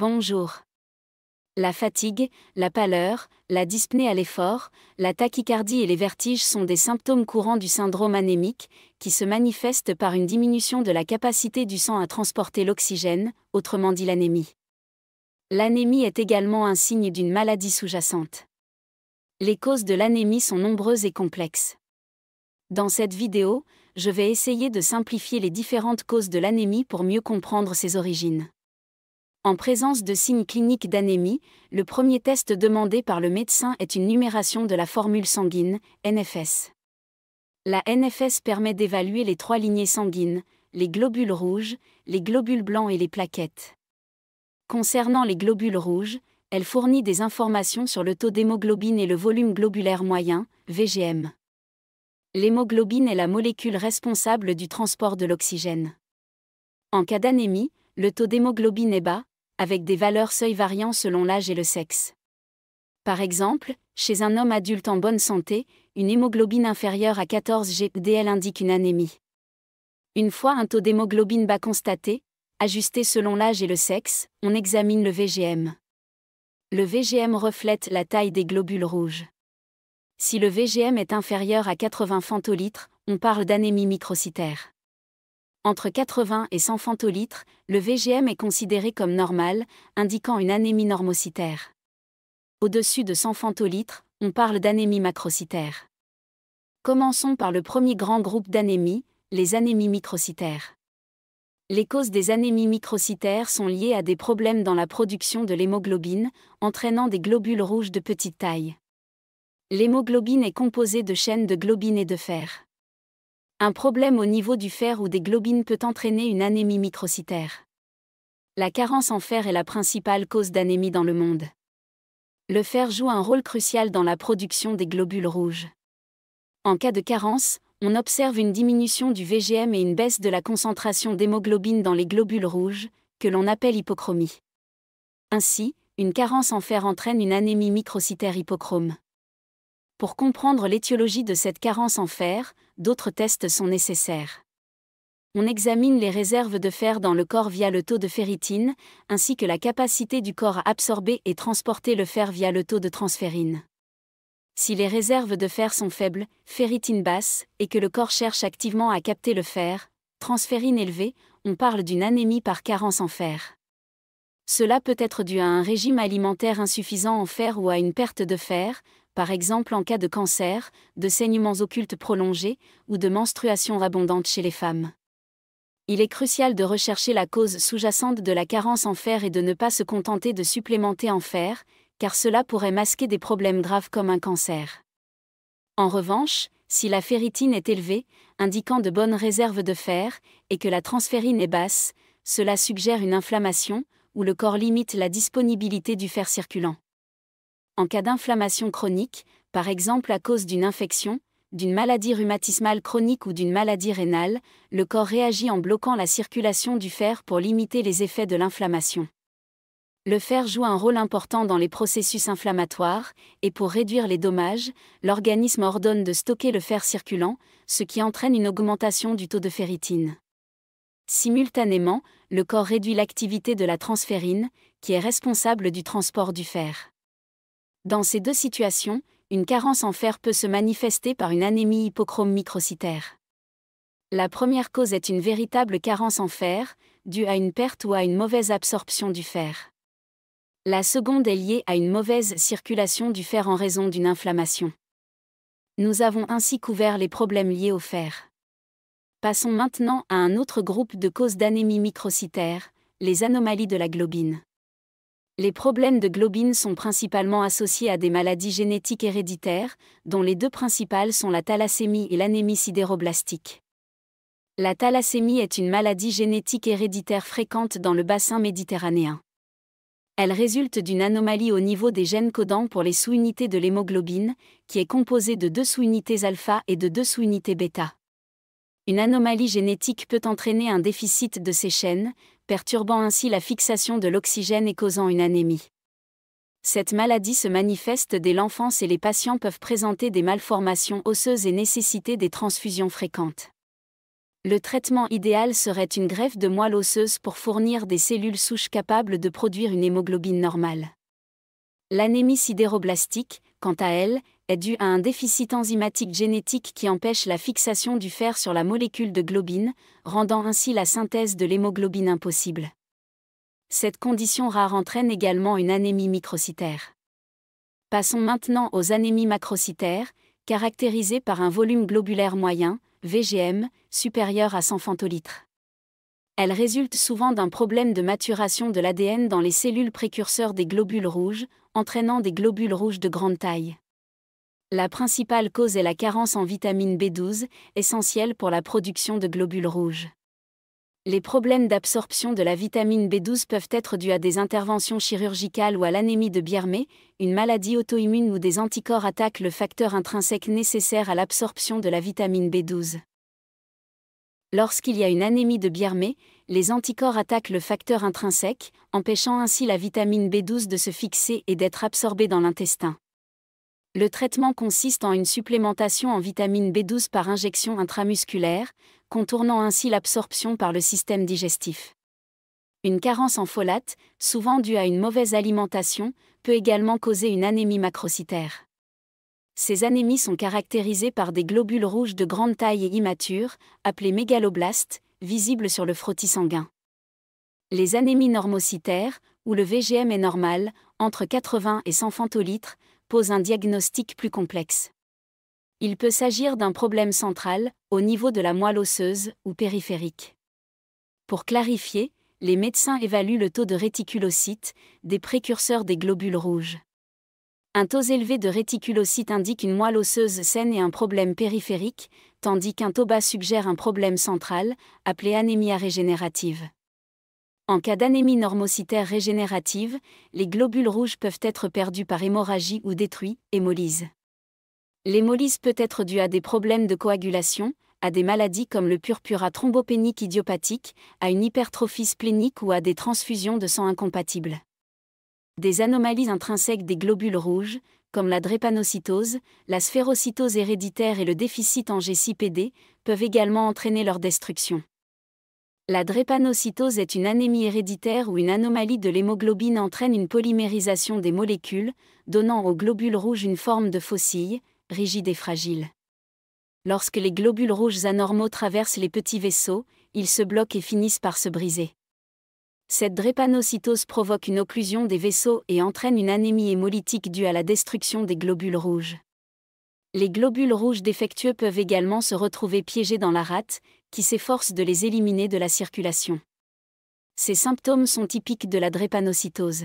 Bonjour. La fatigue, la pâleur, la dyspnée à l'effort, la tachycardie et les vertiges sont des symptômes courants du syndrome anémique, qui se manifeste par une diminution de la capacité du sang à transporter l'oxygène, autrement dit l'anémie. L'anémie est également un signe d'une maladie sous-jacente. Les causes de l'anémie sont nombreuses et complexes. Dans cette vidéo, je vais essayer de simplifier les différentes causes de l'anémie pour mieux comprendre ses origines. En présence de signes cliniques d'anémie, le premier test demandé par le médecin est une numération de la formule sanguine, NFS. La NFS permet d'évaluer les trois lignées sanguines, les globules rouges, les globules blancs et les plaquettes. Concernant les globules rouges, elle fournit des informations sur le taux d'hémoglobine et le volume globulaire moyen, VGM. L'hémoglobine est la molécule responsable du transport de l'oxygène. En cas d'anémie, le taux d'hémoglobine est bas, avec des valeurs seuil variant selon l'âge et le sexe. Par exemple, chez un homme adulte en bonne santé, une hémoglobine inférieure à 14 GDL indique une anémie. Une fois un taux d'hémoglobine bas constaté, ajusté selon l'âge et le sexe, on examine le VGM. Le VGM reflète la taille des globules rouges. Si le VGM est inférieur à 80 fantolitres, on parle d'anémie microcytaire entre 80 et 100 fantolitres, le VGM est considéré comme normal, indiquant une anémie normocytaire. Au-dessus de 100 fantolitres, on parle d'anémie macrocytaire. Commençons par le premier grand groupe d'anémies, les anémies microcytaires. Les causes des anémies microcytaires sont liées à des problèmes dans la production de l'hémoglobine, entraînant des globules rouges de petite taille. L'hémoglobine est composée de chaînes de globine et de fer. Un problème au niveau du fer ou des globines peut entraîner une anémie microcytaire. La carence en fer est la principale cause d'anémie dans le monde. Le fer joue un rôle crucial dans la production des globules rouges. En cas de carence, on observe une diminution du VGM et une baisse de la concentration d'hémoglobine dans les globules rouges, que l'on appelle hypochromie. Ainsi, une carence en fer entraîne une anémie microcytaire hypochrome. Pour comprendre l'étiologie de cette carence en fer, d'autres tests sont nécessaires. On examine les réserves de fer dans le corps via le taux de ferritine, ainsi que la capacité du corps à absorber et transporter le fer via le taux de transférine. Si les réserves de fer sont faibles, ferritine basse, et que le corps cherche activement à capter le fer, transférine élevée, on parle d'une anémie par carence en fer. Cela peut être dû à un régime alimentaire insuffisant en fer ou à une perte de fer, par exemple en cas de cancer, de saignements occultes prolongés ou de menstruations abondantes chez les femmes. Il est crucial de rechercher la cause sous-jacente de la carence en fer et de ne pas se contenter de supplémenter en fer, car cela pourrait masquer des problèmes graves comme un cancer. En revanche, si la ferritine est élevée, indiquant de bonnes réserves de fer, et que la transférine est basse, cela suggère une inflammation, où le corps limite la disponibilité du fer circulant en cas d'inflammation chronique, par exemple à cause d'une infection, d'une maladie rhumatismale chronique ou d'une maladie rénale, le corps réagit en bloquant la circulation du fer pour limiter les effets de l'inflammation. Le fer joue un rôle important dans les processus inflammatoires, et pour réduire les dommages, l'organisme ordonne de stocker le fer circulant, ce qui entraîne une augmentation du taux de ferritine. Simultanément, le corps réduit l'activité de la transférine, qui est responsable du transport du fer. Dans ces deux situations, une carence en fer peut se manifester par une anémie hypochrome microcytaire. La première cause est une véritable carence en fer, due à une perte ou à une mauvaise absorption du fer. La seconde est liée à une mauvaise circulation du fer en raison d'une inflammation. Nous avons ainsi couvert les problèmes liés au fer. Passons maintenant à un autre groupe de causes d'anémie microcytaire, les anomalies de la globine. Les problèmes de globine sont principalement associés à des maladies génétiques héréditaires, dont les deux principales sont la thalassémie et l'anémie sidéroblastique. La thalassémie est une maladie génétique héréditaire fréquente dans le bassin méditerranéen. Elle résulte d'une anomalie au niveau des gènes codants pour les sous-unités de l'hémoglobine, qui est composée de deux sous-unités alpha et de deux sous-unités bêta. Une anomalie génétique peut entraîner un déficit de ces chaînes, perturbant ainsi la fixation de l'oxygène et causant une anémie. Cette maladie se manifeste dès l'enfance et les patients peuvent présenter des malformations osseuses et nécessiter des transfusions fréquentes. Le traitement idéal serait une greffe de moelle osseuse pour fournir des cellules souches capables de produire une hémoglobine normale. L'anémie sidéroblastique, quant à elle, est due à un déficit enzymatique génétique qui empêche la fixation du fer sur la molécule de globine, rendant ainsi la synthèse de l'hémoglobine impossible. Cette condition rare entraîne également une anémie microcytaire. Passons maintenant aux anémies macrocytaires, caractérisées par un volume globulaire moyen, VGM, supérieur à 100 fantolitres. Elles résultent souvent d'un problème de maturation de l'ADN dans les cellules précurseurs des globules rouges, entraînant des globules rouges de grande taille. La principale cause est la carence en vitamine B12, essentielle pour la production de globules rouges. Les problèmes d'absorption de la vitamine B12 peuvent être dus à des interventions chirurgicales ou à l'anémie de birmé, une maladie auto-immune où des anticorps attaquent le facteur intrinsèque nécessaire à l'absorption de la vitamine B12. Lorsqu'il y a une anémie de birmé, les anticorps attaquent le facteur intrinsèque, empêchant ainsi la vitamine B12 de se fixer et d'être absorbée dans l'intestin. Le traitement consiste en une supplémentation en vitamine B12 par injection intramusculaire, contournant ainsi l'absorption par le système digestif. Une carence en folate, souvent due à une mauvaise alimentation, peut également causer une anémie macrocytaire. Ces anémies sont caractérisées par des globules rouges de grande taille et immatures, appelés mégaloblastes, visibles sur le frottis sanguin. Les anémies normocytaires, où le VGM est normal, entre 80 et 100 fantolitres, pose un diagnostic plus complexe. Il peut s'agir d'un problème central, au niveau de la moelle osseuse ou périphérique. Pour clarifier, les médecins évaluent le taux de réticulocytes, des précurseurs des globules rouges. Un taux élevé de réticulocytes indique une moelle osseuse saine et un problème périphérique, tandis qu'un taux bas suggère un problème central, appelé anémia régénérative. En cas d'anémie normocytaire régénérative, les globules rouges peuvent être perdus par hémorragie ou détruits, hémolyse. L'hémolyse peut être due à des problèmes de coagulation, à des maladies comme le purpura thrombopénique idiopathique, à une hypertrophie splénique ou à des transfusions de sang incompatibles. Des anomalies intrinsèques des globules rouges, comme la drépanocytose, la sphérocytose héréditaire et le déficit en G6PD, peuvent également entraîner leur destruction. La drépanocytose est une anémie héréditaire où une anomalie de l'hémoglobine entraîne une polymérisation des molécules, donnant aux globules rouges une forme de faucille, rigide et fragile. Lorsque les globules rouges anormaux traversent les petits vaisseaux, ils se bloquent et finissent par se briser. Cette drépanocytose provoque une occlusion des vaisseaux et entraîne une anémie hémolytique due à la destruction des globules rouges. Les globules rouges défectueux peuvent également se retrouver piégés dans la rate, qui s'efforce de les éliminer de la circulation. Ces symptômes sont typiques de la drépanocytose.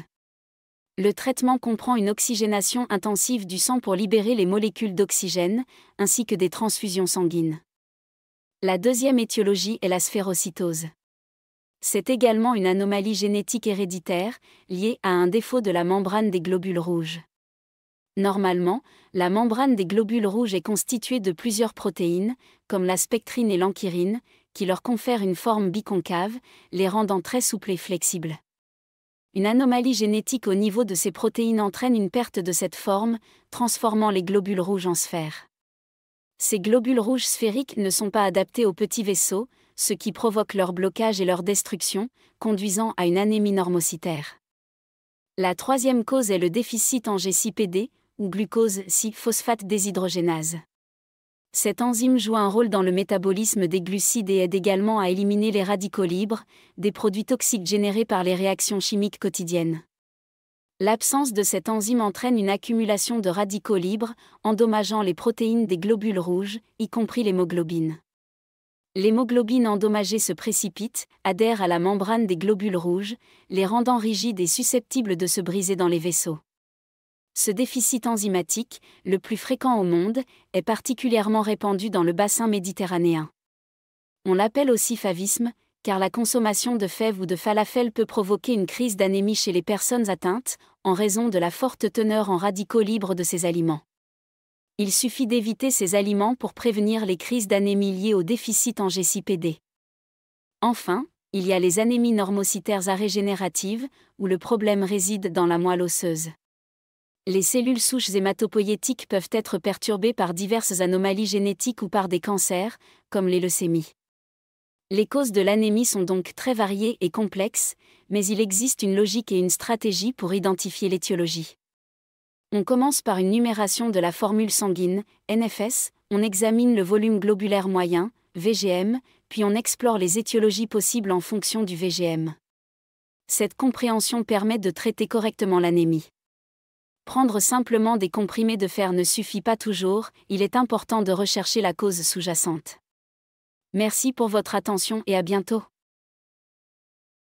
Le traitement comprend une oxygénation intensive du sang pour libérer les molécules d'oxygène, ainsi que des transfusions sanguines. La deuxième étiologie est la sphérocytose. C'est également une anomalie génétique héréditaire, liée à un défaut de la membrane des globules rouges. Normalement, la membrane des globules rouges est constituée de plusieurs protéines, comme la spectrine et l'ankyrine, qui leur confèrent une forme biconcave, les rendant très souples et flexibles. Une anomalie génétique au niveau de ces protéines entraîne une perte de cette forme, transformant les globules rouges en sphères. Ces globules rouges sphériques ne sont pas adaptés aux petits vaisseaux, ce qui provoque leur blocage et leur destruction, conduisant à une anémie normocytaire. La troisième cause est le déficit en g ou glucose 6-phosphate déshydrogénase. Cette enzyme joue un rôle dans le métabolisme des glucides et aide également à éliminer les radicaux libres, des produits toxiques générés par les réactions chimiques quotidiennes. L'absence de cette enzyme entraîne une accumulation de radicaux libres, endommageant les protéines des globules rouges, y compris l'hémoglobine. L'hémoglobine endommagée se précipite, adhère à la membrane des globules rouges, les rendant rigides et susceptibles de se briser dans les vaisseaux. Ce déficit enzymatique, le plus fréquent au monde, est particulièrement répandu dans le bassin méditerranéen. On l'appelle aussi favisme, car la consommation de fèves ou de falafel peut provoquer une crise d'anémie chez les personnes atteintes, en raison de la forte teneur en radicaux libres de ces aliments. Il suffit d'éviter ces aliments pour prévenir les crises d'anémie liées au déficit en GCPD. Enfin, il y a les anémies normocytaires régénérative, où le problème réside dans la moelle osseuse. Les cellules souches hématopoïétiques peuvent être perturbées par diverses anomalies génétiques ou par des cancers, comme les leucémies. Les causes de l'anémie sont donc très variées et complexes, mais il existe une logique et une stratégie pour identifier l'étiologie. On commence par une numération de la formule sanguine, NFS, on examine le volume globulaire moyen, VGM, puis on explore les étiologies possibles en fonction du VGM. Cette compréhension permet de traiter correctement l'anémie. Prendre simplement des comprimés de fer ne suffit pas toujours, il est important de rechercher la cause sous-jacente. Merci pour votre attention et à bientôt.